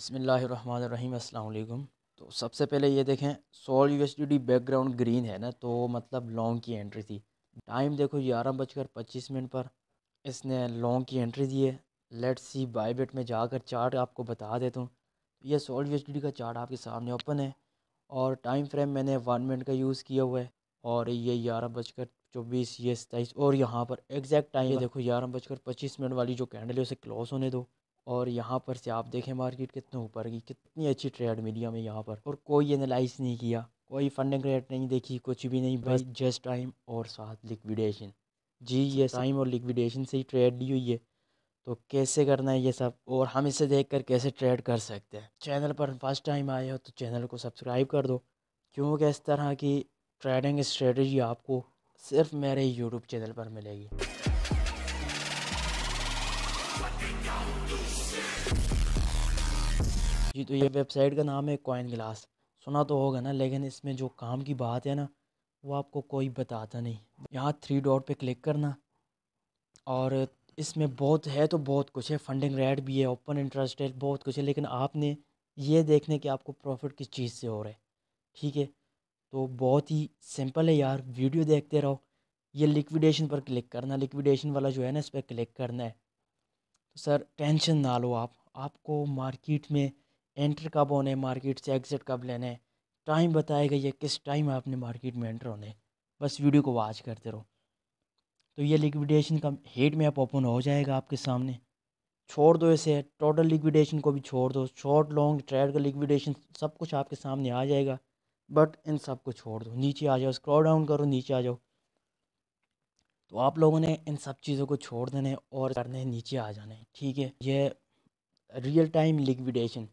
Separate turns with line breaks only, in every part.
बसमिलीम अल्लाम तो सबसे पहले ये देखें SOL U S D background green है ना तो मतलब लॉन्ग की एंट्री थी टाइम देखो ग्यारह बजकर पच्चीस मिनट पर इसने लॉन्ग की एंट्री दी है लेट्स सी बाईबेट में जाकर चार्ट आपको बता देता हूँ ये सोल यू एस डी का चार्ट आपके सामने ओपन है और टाइम फ्रेम मैंने वन मिनट का यूज़ किया हुआ है और ये ग्यारह बजकर चौबीस ये सताईस और यहाँ पर एग्जैक्ट टाइम देखो ग्यारह बजकर पच्चीस मिनट वाली जो कैंडल है उसे क्लोज होने दो और यहाँ पर से आप देखें मार्केट कितने ऊपर की कितनी अच्छी ट्रेड मिली हमें यहाँ पर और कोई एनालाइज नहीं किया कोई फंडिंग रेट नहीं देखी कुछ भी नहीं बस जस्ट टाइम और साथ लिक्विडेशन जी ये टाइम और लिक्विडेशन से ही ट्रेड ली हुई है तो कैसे करना है ये सब और हम इसे देख कर कैसे ट्रेड कर सकते हैं चैनल पर फर्स्ट टाइम आए हो तो चैनल को सब्सक्राइब कर दो क्योंकि इस तरह की ट्रेडिंग स्ट्रेटजी आपको सिर्फ मेरे यूट्यूब चैनल पर मिलेगी जी तो ये वेबसाइट का नाम है कॉइन ग्लास सुना तो होगा ना लेकिन इसमें जो काम की बात है ना वो आपको कोई बताता नहीं यहाँ थ्री डॉट पे क्लिक करना और इसमें बहुत है तो बहुत कुछ है फंडिंग रेट भी है ओपन इंटरेस्ट रेट बहुत कुछ है लेकिन आपने ये देखने कि आपको प्रॉफिट किस चीज़ से हो रहा है ठीक है तो बहुत ही सिंपल है यार वीडियो देखते रहो ये लिक्विडेशन पर क्लिक करना लिक्विडेशन वाला जो है ना इस पर क्लिक करना है तो सर टेंशन ना लो आप आपको मार्केट में एंटर कब होने मार्केट से एग्ज़िट कब लेने टाइम बताएगा ये किस टाइम आपने मार्केट में एंटर होने बस वीडियो को वॉच करते रहो तो ये लिक्विडेशन का हेड मैप ओपन हो जाएगा आपके सामने छोड़ दो इसे टोटल लिक्विडेशन को भी छोड़ दो शॉर्ट लॉन्ग ट्रेड का लिक्विडेशन सब कुछ आपके सामने आ जाएगा बट इन सब को छोड़ दो नीचे आ जाओ स्क्रॉल डाउन करो नीचे आ जाओ तो आप लोगों ने इन सब चीज़ों को छोड़ देने और करने नीचे आ जाना है ठीक है ये रियल टाइम लिक्विडेशन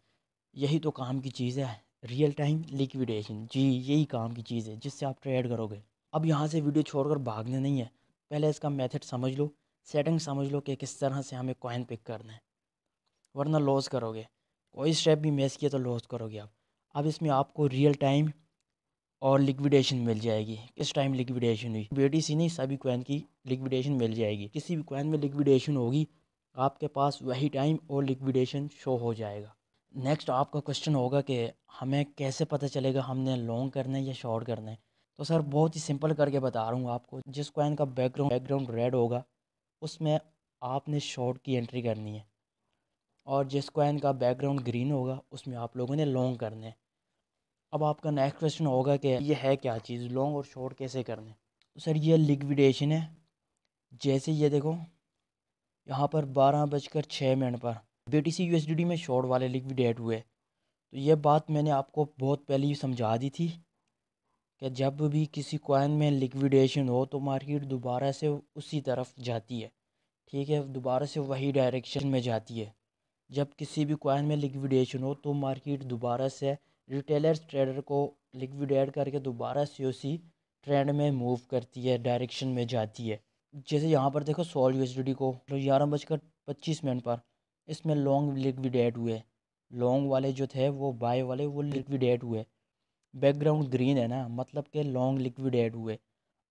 यही तो काम की चीज़ है रियल टाइम लिक्विडेशन जी यही काम की चीज़ है जिससे आप ट्रेड करोगे अब यहाँ से वीडियो छोड़कर भागने नहीं है पहले इसका मेथड समझ लो सेटिंग समझ लो कि किस तरह से हमें कॉइन पिक करना है वरना लॉस करोगे कोई स्टेप भी मिस किया तो लॉस करोगे आप अब इसमें आपको रियल टाइम और लिक्विडेशन मिल जाएगी किस टाइम लिक्विडेशन हुई बेटी सी नहीं सभी कोइन की लिक्विडेशन मिल जाएगी किसी भी कोइन में लिक्विडेशन होगी आपके पास वही टाइम और लिक्विडेशन शो हो जाएगा नेक्स्ट आपका क्वेश्चन होगा कि हमें कैसे पता चलेगा हमने लॉन्ग करना है या शॉर्ट करना है तो सर बहुत ही सिंपल करके बता रहा हूँ आपको जिस कॉइन का बैकग्राउंड बैकग्राउंड रेड होगा उसमें आपने शॉर्ट की एंट्री करनी है और जिस कॉइन का बैकग्राउंड ग्रीन होगा उसमें आप लोगों ने लॉन्ग करना है अब आपका नेक्स्ट क्वेश्चन होगा कि ये है क्या चीज़ लॉन्ग और शॉर्ट कैसे करने तो सर ये लिक्विडेशन है जैसे ये देखो यहाँ पर बारह बजकर छः मिनट पर बी टी में शॉर्ट वाले लिक्विडेट हुए तो ये बात मैंने आपको बहुत पहले ही समझा दी थी कि जब भी किसी कोइन में लिक्विडेशन हो तो मार्केट दोबारा से उसी तरफ जाती है ठीक है दोबारा से वही डायरेक्शन में जाती है जब किसी भी कोइन में लिक्विडेशन हो तो मार्केट दोबारा से रिटेलर्स ट्रेडर को लिक्विडेट करके दोबारा से उसी ट्रेंड में मूव करती है डायरेक्शन में जाती है जैसे यहाँ पर देखो सोल यू को तो ग्यारह बजकर पच्चीस मिनट पर इसमें लॉन्ग लिक्विडेट हुए लॉन्ग वाले जो थे वो बाय वाले वो लिक्विडेट हुए बैकग्राउंड ग्रीन है ना मतलब के लॉन्ग लिक्विडेट हुए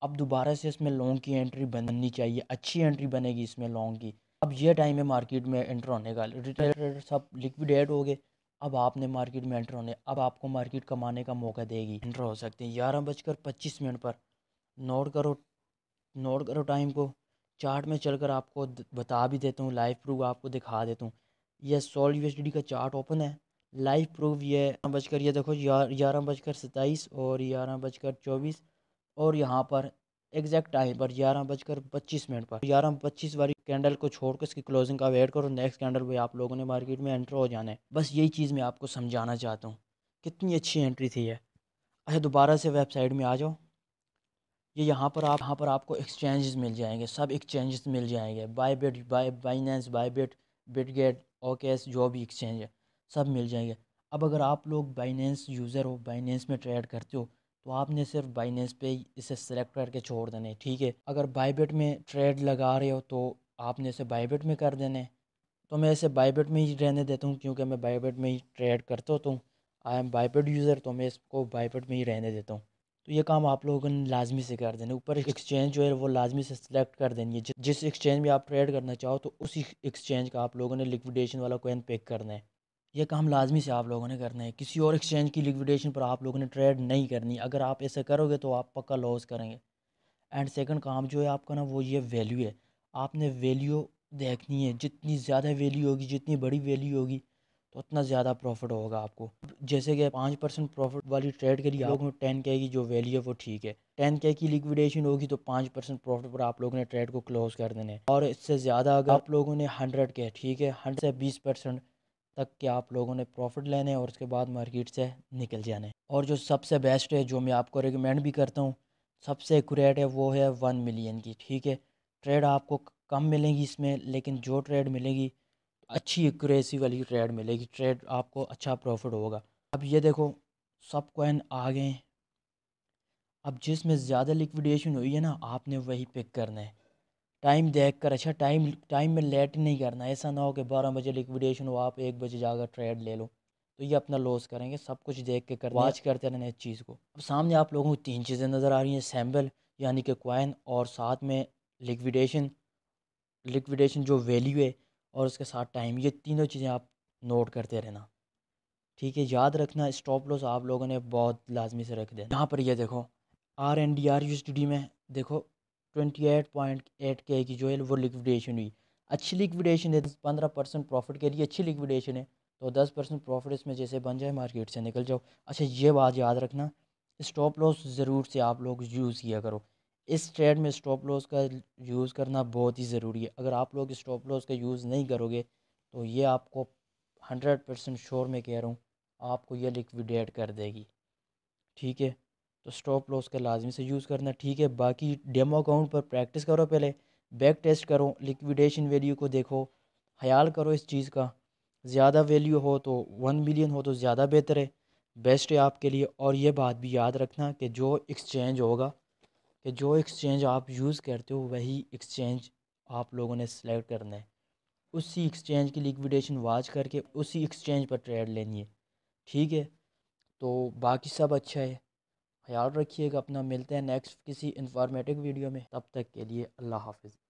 अब दोबारा से इसमें लॉन्ग की एंट्री बननी चाहिए अच्छी एंट्री बनेगी इसमें लॉन्ग की अब ये टाइम है मार्केट में एंटर होने का रिटेल सब लिक्विडेट हो गए अब आपने मार्केट में एंटर होने अब आपको मार्केट कमाने का मौका देगी एंटर हो सकते हैं ग्यारह बजकर पच्चीस मिनट पर नोट करो नोट करो टाइम को चार्ट में चलकर आपको बता भी देता हूँ लाइव प्रूफ आपको दिखा देता हूँ यह सोल यू का चार्ट ओपन है लाइव प्रूफ ये बजकर ये देखो ग्यारह बजकर सताईस और ग्यारह बजकर चौबीस और यहाँ पर एग्जैक्ट टाइम पर ग्यारह बजकर पच्चीस मिनट पर ग्यारह पच्चीस वाली कैंडल को छोड़कर इसकी क्लोजिंग का वेट करो नेक्स्ट कैंडल भी आप लोगों ने मार्केट में एंटर हो जाना है बस यही चीज़ मैं आपको समझाना चाहता हूँ कितनी अच्छी एंट्री थी ये अच्छा दोबारा से वेबसाइट में आ जाओ ये यहाँ पर आप यहाँ पर आपको एक्सचेंजेस मिल जाएंगे सब एक्सचेंजेस मिल जाएंगे Bybit by Binance by Bitget OKX जो भी एक्सचेंज है सब मिल जाएंगे अब अगर आप लोग बाइनेंस यूज़र हो बाइनेंस में ट्रेड करते हो तो आपने सिर्फ बाइनेंस पे इसे सेलेक्ट करके छोड़ देने ठीक है अगर बाईबेट में ट्रेड लगा रहे हो तो आपने इसे बाईबेट में कर देने तो मैं इसे बाईबेट में ही रहने देता हूँ क्योंकि मैं बाईबेट में ही ट्रेड करता होता हूँ आई एम बाईबेट यूज़र तो मैं इसको बाईबिट में ही रहने देता हूँ तो ये काम आप लोगों ने लाजमी से कर देना ऊपर एक्सचेंज जो है वो लाजमी से सिलेक्ट कर देनी है जिस एक्सचेंज में आप ट्रेड करना चाहो तो उसी एक्सचेंज का आप लोगों ने लिक्विडेशन वाला कोइन पिक करना है यह काम लाजमी से आप लोगों ने करना है किसी और एक्सचेंज की लिक्विडेशन पर आप लोगों ने ट्रेड नहीं करनी अगर आप ऐसा करोगे तो आप पक्का लॉस करेंगे एंड सेकेंड काम जो है आपका ना वो ये वैल्यू है आपने वैल्यू देखनी है जितनी ज़्यादा वैल्यू होगी जितनी बड़ी वैल्यू होगी तो उतना ज़्यादा प्रॉफिट होगा आपको जैसे कि पाँच परसेंट प्रॉफिट वाली ट्रेड के लिए आप लोगों ने टेन के की जो वैल्यू है वो ठीक है टेन के की लिक्विडेशन होगी तो पाँच परसेंट प्रॉफिट पर आप लोगों ने ट्रेड को क्लोज कर देने और इससे ज़्यादा अगर आप लोगों ने हंड्रेड के ठीक है हंड्रेड से बीस परसेंट तक के आप लोगों ने प्रॉफिट लेने और उसके बाद मार्केट से निकल जाने और जो सबसे बेस्ट है जो मैं आपको रिकमेंड भी करता हूँ सबसे एक्यूरेट है वो है वन मिलियन की ठीक है ट्रेड आपको कम मिलेंगी इसमें लेकिन जो ट्रेड मिलेगी अच्छी एक्यूरेसी वाली ट्रेड मिलेगी ट्रेड आपको अच्छा प्रॉफिट होगा अब ये देखो सब कोइन आ गए अब जिसमें ज़्यादा लिक्विडेशन हुई है ना आपने वही पिक करना है टाइम देख कर अच्छा टाइम टाइम में लेट नहीं करना ऐसा ना हो कि बारह बजे लिक्विडेशन हो आप एक बजे जाकर ट्रेड ले लो तो ये अपना लॉस करेंगे सब कुछ देख के कर वाच करते रहना इस चीज़ को अब सामने आप लोगों को तीन चीज़ें नज़र आ रही हैं सैम्बल यानी कि कोइन और साथ में लिक्विडेशन लिक्विडेशन जो वैल्यू है और उसके साथ टाइम ये तीनों चीज़ें आप नोट करते रहना ठीक है याद रखना स्टॉप लॉस आप लोगों ने बहुत लाजमी से रख देना यहाँ पर ये देखो R N D R U D में देखो ट्वेंटी एट पॉइंट एट के की जो है वो लिक्विडेशन हुई अच्छी लिक्विडेशन है पंद्रह परसेंट प्रॉफिट के लिए अच्छी लिक्विडेशन है तो दस परसेंट प्रॉफिट इसमें जैसे बन जाए मार्केट से निकल जाओ अच्छा ये बात याद रखना स्टॉप लॉस ज़रूर से आप लोग यूज़ किया करो इस ट्रेड में स्टॉप लॉस का यूज़ करना बहुत ही ज़रूरी है अगर आप लोग स्टॉप लॉस का यूज़ नहीं करोगे तो ये आपको हंड्रेड परसेंट श्योर में कह रहा हूँ आपको ये लिक्विडेट कर देगी ठीक है तो स्टॉप लॉस का लाजमी से यूज़ करना ठीक है बाकी डेमो अकाउंट पर प्रैक्टिस करो पहले बैक टेस्ट करो लिक्विडेशन वैल्यू को देखो ख्याल करो इस चीज़ का ज़्यादा वैल्यू हो तो वन मिलियन हो तो ज़्यादा बेहतर है बेस्ट है आपके लिए और ये बात भी याद रखना कि जो एक्सचेंज होगा कि जो एक्सचेंज आप यूज़ करते हो वही एक्सचेंज आप लोगों ने सेलेक्ट करना है उसी एक्सचेंज की लिक्विडेशन वाच करके उसी एक्सचेंज पर ट्रेड लेनी है ठीक है तो बाकी सब अच्छा है ख्याल रखिएगा अपना मिलते हैं नेक्स्ट किसी इंफॉर्मेटिव वीडियो में तब तक के लिए अल्लाह हाफिज़